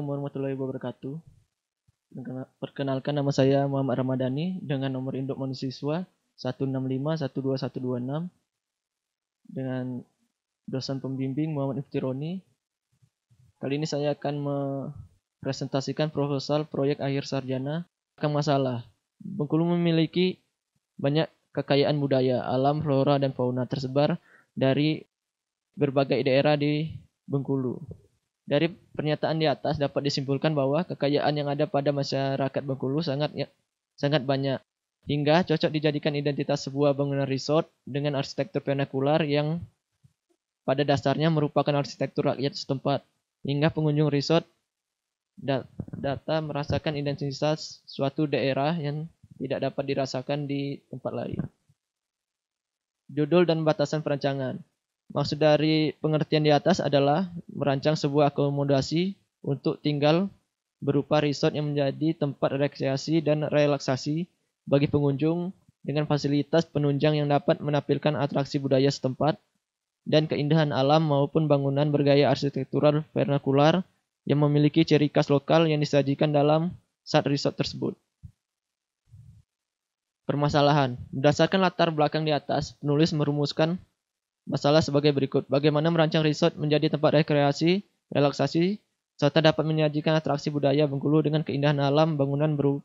Assalamualaikum warahmatullahi wabarakatuh. Perkenalkan nama saya Muhammad Ramadhani dengan nomor induk mahasiswa 165-12126 dengan dosen pembimbing Muhammad Iftironi. Kali ini saya akan mempresentasikan proposal proyek akhir sarjana Kang Masalah. Bengkulu memiliki banyak kekayaan budaya, alam, flora, dan fauna tersebar dari berbagai daerah di Bengkulu. Dari pernyataan di atas dapat disimpulkan bahwa kekayaan yang ada pada masyarakat Bengkulu sangat ya, sangat banyak hingga cocok dijadikan identitas sebuah bangunan resort dengan arsitektur vernakular yang pada dasarnya merupakan arsitektur rakyat setempat hingga pengunjung resort data merasakan identitas suatu daerah yang tidak dapat dirasakan di tempat lain. Judul dan batasan perancangan. Maksud dari pengertian di atas adalah merancang sebuah akomodasi untuk tinggal berupa resort yang menjadi tempat rekreasi dan relaksasi bagi pengunjung dengan fasilitas penunjang yang dapat menampilkan atraksi budaya setempat dan keindahan alam maupun bangunan bergaya arsitektural vernakular yang memiliki ciri khas lokal yang disajikan dalam saat resort tersebut. Permasalahan Berdasarkan latar belakang di atas, penulis merumuskan Masalah sebagai berikut. Bagaimana merancang resort menjadi tempat rekreasi, relaksasi, serta dapat menyajikan atraksi budaya Bengkulu dengan keindahan alam, bangunan ber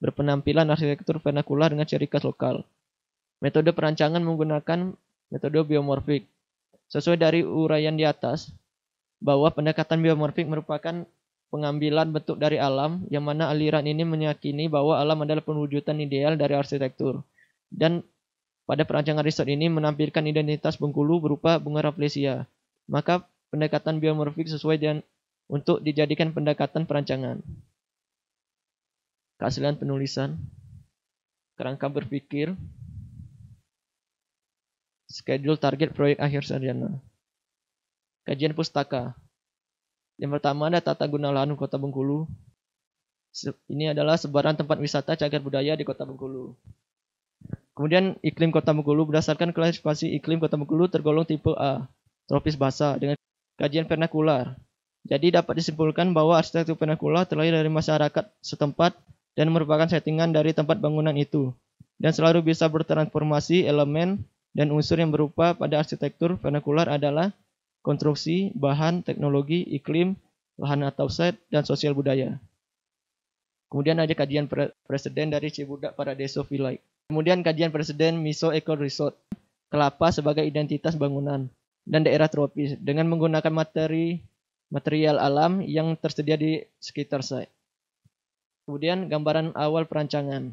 berpenampilan arsitektur vernakular dengan ciri khas lokal. Metode perancangan menggunakan metode biomorfik. Sesuai dari uraian di atas, bahwa pendekatan biomorfik merupakan pengambilan bentuk dari alam, yang mana aliran ini meyakini bahwa alam adalah penwujudan ideal dari arsitektur, dan pada perancangan riset ini menampilkan identitas Bengkulu berupa bunga rafflesia. Maka pendekatan biomorfik sesuai dengan untuk dijadikan pendekatan perancangan. Keaslian penulisan, kerangka berpikir, schedule target proyek akhir sarjana. Kajian pustaka. Yang pertama ada tata guna lahan Kota Bengkulu. Ini adalah sebaran tempat wisata cagar budaya di Kota Bengkulu. Kemudian iklim Kota Bengkulu berdasarkan klasifikasi iklim Kota Bengkulu tergolong tipe A, tropis basah dengan kajian vernakular. Jadi dapat disimpulkan bahwa arsitektur vernakular terlahir dari masyarakat setempat dan merupakan settingan dari tempat bangunan itu dan selalu bisa bertransformasi elemen dan unsur yang berupa pada arsitektur vernakular adalah konstruksi, bahan, teknologi, iklim, lahan atau set, dan sosial budaya. Kemudian ada kajian pre presiden dari Cibudak Deso Villa. Kemudian kajian presiden Miso Eco Resort. Kelapa sebagai identitas bangunan dan daerah tropis dengan menggunakan materi material alam yang tersedia di sekitar site. Kemudian gambaran awal perancangan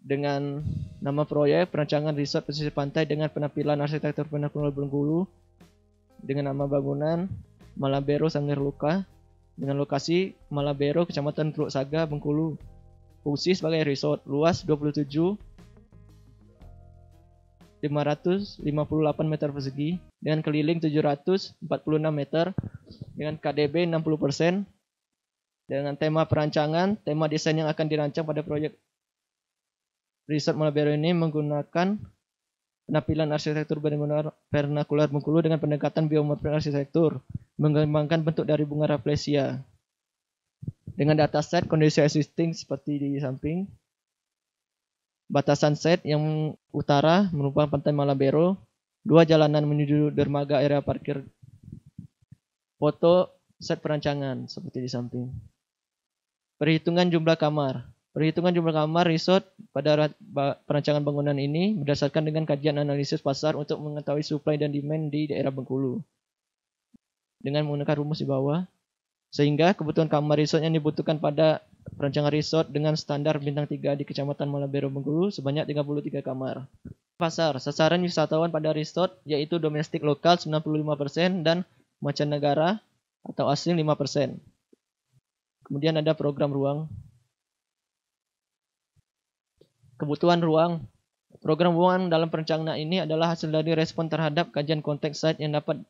dengan nama proyek perancangan resort pesisir pantai dengan penampilan arsitektur penaklukkan Bengkulu dengan nama bangunan Malabero Sangir Luka dengan lokasi Malabero, Kecamatan Teluk Saga, Bengkulu. Fungsi sebagai resort luas 27 558 meter persegi dengan keliling 746 meter dengan KDB 60% dengan tema perancangan, tema desain yang akan dirancang pada proyek Resort Malabero ini menggunakan penampilan arsitektur vernakular Bengkulu dengan pendekatan biomorfin arsitektur, mengembangkan bentuk dari bunga rafflesia. Dengan data set kondisi existing seperti di samping, batasan set yang utara merupakan pantai Malabero, dua jalanan menuju dermaga area parkir foto set perancangan seperti di samping. Perhitungan jumlah kamar. Perhitungan jumlah kamar resort pada perancangan bangunan ini berdasarkan dengan kajian analisis pasar untuk mengetahui supply dan demand di daerah Bengkulu. Dengan menggunakan rumus di bawah, sehingga kebutuhan kamar resort yang dibutuhkan pada perancangan resort dengan standar bintang 3 di Kecamatan Malabero Bengkulu sebanyak 33 kamar. Pasar, sasaran wisatawan pada resort yaitu domestik lokal 95% dan macan negara atau asing 5%. Kemudian ada program ruang Kebutuhan ruang Program ruang dalam perencanaan ini adalah hasil dari respon terhadap kajian konteks site yang dapat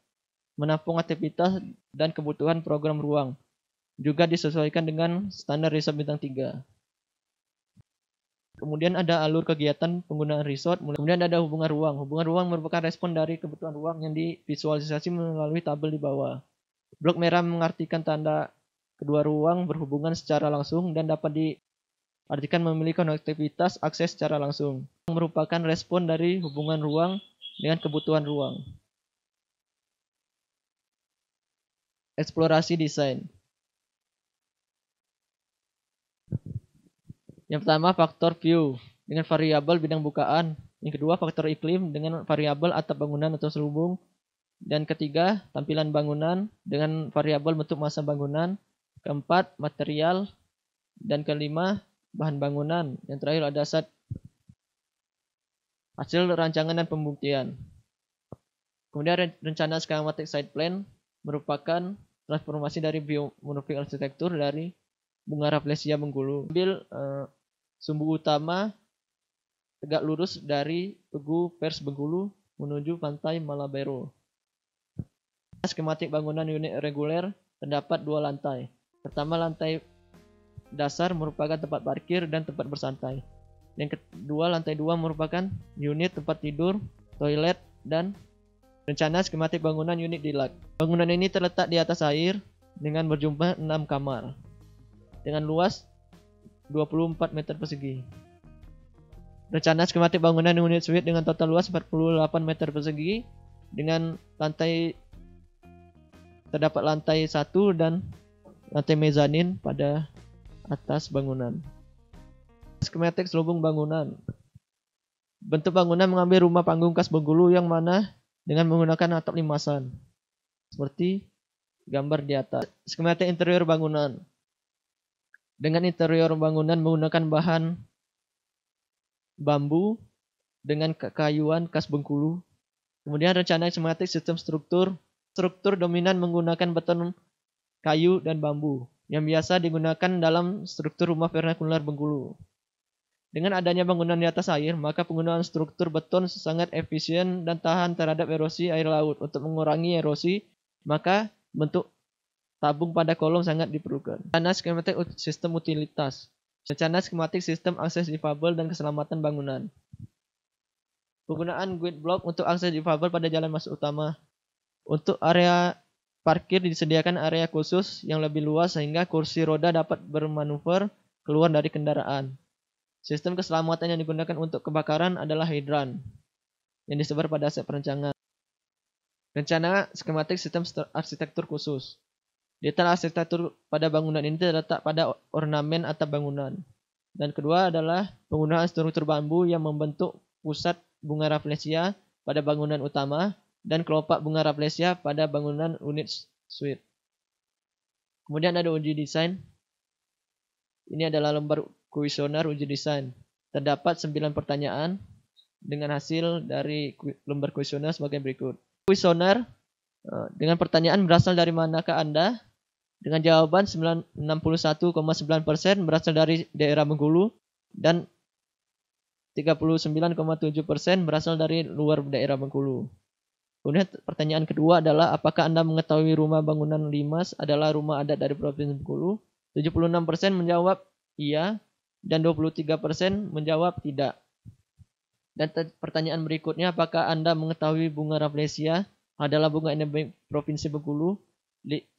menampung aktivitas dan kebutuhan program ruang. Juga disesuaikan dengan standar riset bintang 3. Kemudian ada alur kegiatan penggunaan resort. Kemudian ada hubungan ruang. Hubungan ruang merupakan respon dari kebutuhan ruang yang divisualisasi melalui tabel di bawah. Blok merah mengartikan tanda kedua ruang berhubungan secara langsung dan dapat di Artikan memiliki konektivitas akses secara langsung, yang merupakan respon dari hubungan ruang dengan kebutuhan ruang. Eksplorasi desain. Yang pertama faktor view dengan variabel bidang bukaan. Yang kedua faktor iklim dengan variabel atap bangunan atau selubung. Dan ketiga tampilan bangunan dengan variabel bentuk masa bangunan. Keempat material dan kelima bahan bangunan. Yang terakhir ada saat hasil rancangan dan pembuktian. Kemudian rencana skematik site plan merupakan transformasi dari biomorfik arsitektur dari bunga rafflesia menggulu. Ambil uh, sumbu utama tegak lurus dari Tugu Pers Bengkulu menuju pantai Malabero. Skematik bangunan unit reguler terdapat dua lantai. Pertama lantai dasar merupakan tempat parkir dan tempat bersantai. Yang kedua, lantai dua merupakan unit tempat tidur, toilet, dan rencana skematik bangunan unit di Dilat. Bangunan ini terletak di atas air dengan berjumlah 6 kamar dengan luas 24 meter persegi. Rencana skematik bangunan unit suite dengan total luas 48 meter persegi dengan lantai terdapat lantai satu dan lantai mezanin pada atas bangunan. Skematik selubung bangunan. Bentuk bangunan mengambil rumah panggung khas Bengkulu yang mana dengan menggunakan atap limasan. Seperti gambar di atas. Skematik interior bangunan. Dengan interior bangunan menggunakan bahan bambu dengan kayuan khas Bengkulu. Kemudian rencana skematik sistem struktur. Struktur dominan menggunakan beton kayu dan bambu yang biasa digunakan dalam struktur rumah vernakular Bengkulu. Dengan adanya bangunan di atas air, maka penggunaan struktur beton sangat efisien dan tahan terhadap erosi air laut. Untuk mengurangi erosi, maka bentuk tabung pada kolom sangat diperlukan. Rencana skematik sistem utilitas. Rencana skematik sistem akses difabel dan keselamatan bangunan. Penggunaan grid block untuk akses difabel pada jalan masuk utama. Untuk area Parkir disediakan area khusus yang lebih luas sehingga kursi roda dapat bermanuver keluar dari kendaraan. Sistem keselamatan yang digunakan untuk kebakaran adalah hidran yang disebar pada aset perencanaan. Rencana skematik sistem arsitektur khusus. Detail arsitektur pada bangunan ini terletak pada ornamen atap bangunan. Dan kedua adalah penggunaan struktur bambu yang membentuk pusat bunga rafflesia pada bangunan utama dan kelopak bunga Rafflesia pada bangunan unit suite. Kemudian ada uji desain. Ini adalah lembar kuesioner uji desain. Terdapat 9 pertanyaan dengan hasil dari lembar kuesioner sebagai berikut. Kuesioner eh, dengan pertanyaan berasal dari manakah Anda? Dengan jawaban 61,9% berasal dari daerah Bengkulu dan 39,7% berasal dari luar daerah Bengkulu. Kemudian pertanyaan kedua adalah apakah Anda mengetahui rumah bangunan limas adalah rumah adat dari Provinsi Bengkulu? 76% menjawab iya dan 23% menjawab tidak. Dan pertanyaan berikutnya apakah Anda mengetahui bunga Rafflesia adalah bunga endemik Provinsi Bengkulu? 90%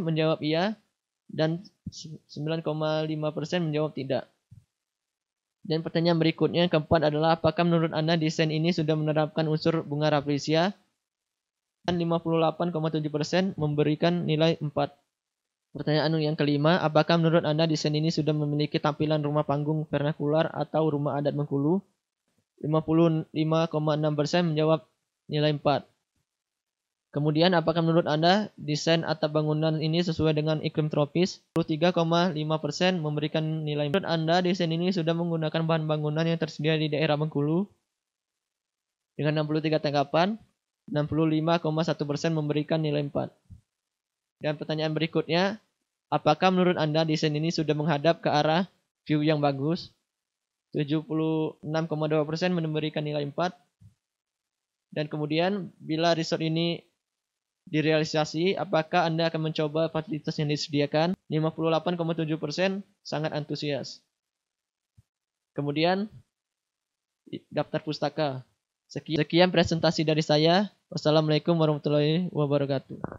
menjawab iya dan 9,5% menjawab tidak. Dan pertanyaan berikutnya yang keempat adalah apakah menurut Anda desain ini sudah menerapkan unsur bunga rafflesia? Dan 58,7% memberikan nilai 4. Pertanyaan anu yang kelima, apakah menurut Anda desain ini sudah memiliki tampilan rumah panggung vernakular atau rumah adat Bengkulu? 55,6% menjawab nilai 4. Kemudian apakah menurut Anda desain atap bangunan ini sesuai dengan iklim tropis? 23,5% memberikan nilai. Menurut Anda desain ini sudah menggunakan bahan bangunan yang tersedia di daerah Bengkulu? Dengan 63 tanggapan, 65,1% memberikan nilai 4. Dan pertanyaan berikutnya, apakah menurut Anda desain ini sudah menghadap ke arah view yang bagus? 76,2% memberikan nilai 4. Dan kemudian bila resort ini direalisasi, apakah Anda akan mencoba fasilitas yang disediakan? 58,7% sangat antusias. Kemudian, daftar pustaka. Sekian presentasi dari saya. Wassalamualaikum warahmatullahi wabarakatuh.